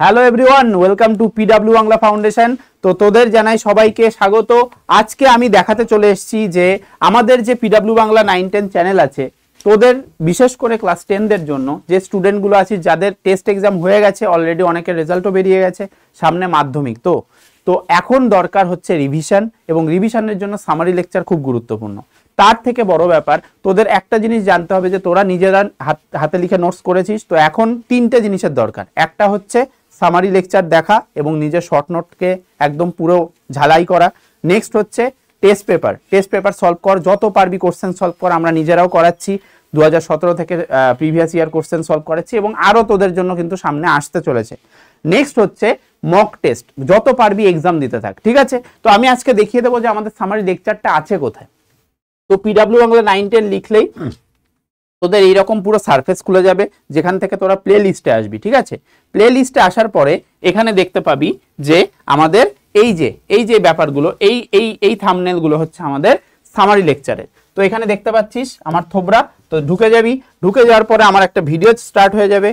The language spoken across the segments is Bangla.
hello everyone welcome to PW Bangla foundation তো তোদের জানাই সবাইকে স্বাগত আজকে আমি দেখাতে চলে এসেছি যে আমাদের যে PW Bangla nine ten channel আছে তোদের বিশেষ করে ক্লাস টেনদের জন্য যে স্টুডেন্টগুলো আছে যাদের টেস্ট এক্সাম হয়ে গেছে অলরেডি অনেকের রেজাল্টও বেরিয়ে গেছে সামনে মাধ্যমিক তো তো এখন দরকার হচ্ছে রিভিশন এবং রিভিশনের জন্য সামারি লেকচার খুব গুরুত্বপূর্ণ তার থেকে বড় ব্যাপার তোদের একটা জিনিস জানতে হবে যে তোরা নিজেরা হাতে লিখে নোটস করেছিস তো এখন তিনটে জিনিসের দরকার একটা হচ্ছে সামারি লেকচার দেখা এবং নিজের শর্ট নোটকে একদম পুরো ঝালাই করা নেক্সট হচ্ছে test paper test paper solve কর যত পারবি কোশ্চেন সলভ কর আমরা নিজেরাও করাচ্ছি দু থেকে প্রিভিয়াস ইয়ার কোশ্চেন সলভ করাচ্ছি এবং আরও তোদের জন্য কিন্তু সামনে আসতে চলেছে নেক্সট হচ্ছে মক টেস্ট যত পারবি এক্সাম দিতে থাক ঠিক আছে তো আমি আজকে দেখিয়ে দেবো যে আমাদের সামারি লেকচারটা আছে কোথায় তো পিডাব্লিউ বাংলা নাইন টেন লিখলেই তোদের এইরকম পুরো সার্ফেস খুলে যাবে যেখান থেকে তোরা প্লে লিস্টে আসবি ঠিক আছে প্লে লিস্টে আসার পরে এখানে দেখতে পাবি যে আমাদের এই যে এই যে ব্যাপারগুলো এই এই এই থামনেলগুলো হচ্ছে আমাদের সামারি লেকচারের তো এখানে দেখতে পাচ্ছিস আমার থোবরা তো ঢুকে যাবি ঢুকে যাওয়ার পরে আমার একটা ভিডিও স্টার্ট হয়ে যাবে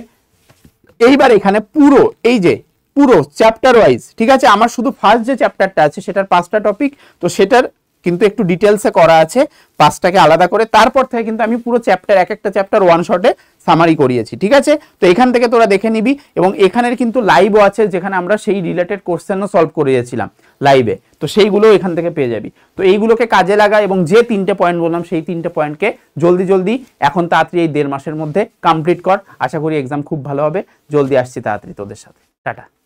এইবার এখানে পুরো এই যে পুরো চ্যাপ্টার ওয়াইজ ঠিক আছে আমার শুধু ফার্স্ট যে চ্যাপ্টারটা আছে সেটার পাঁচটা টপিক তো সেটার কিন্তু একটু ডিটেলসে করা আছে পাঁচটাকে আলাদা করে তারপর থেকে কিন্তু আমি পুরো চ্যাপ্টার এক একটা চ্যাপ্টার ওয়ান শটে সামারি করিয়েছি ঠিক আছে তো এখান থেকে তোরা দেখে নিবি এবং এখানের কিন্তু লাইভও আছে যেখানে আমরা সেই রিলেটেড কোশ্চেনও সলভ করিয়েছিলাম লাইভে তো সেইগুলো এখান থেকে পেয়ে যাবি তো এইগুলোকে কাজে লাগা এবং যে তিনটে পয়েন্ট বললাম সেই তিনটে পয়েন্টকে জলদি জলদি এখন তাড়াতাড়ি এই দেড় মাসের মধ্যে কমপ্লিট কর আশা করি এক্সাম খুব ভালো হবে জলদি আসছি তাড়াতাড়ি তোদের সাথে টাটা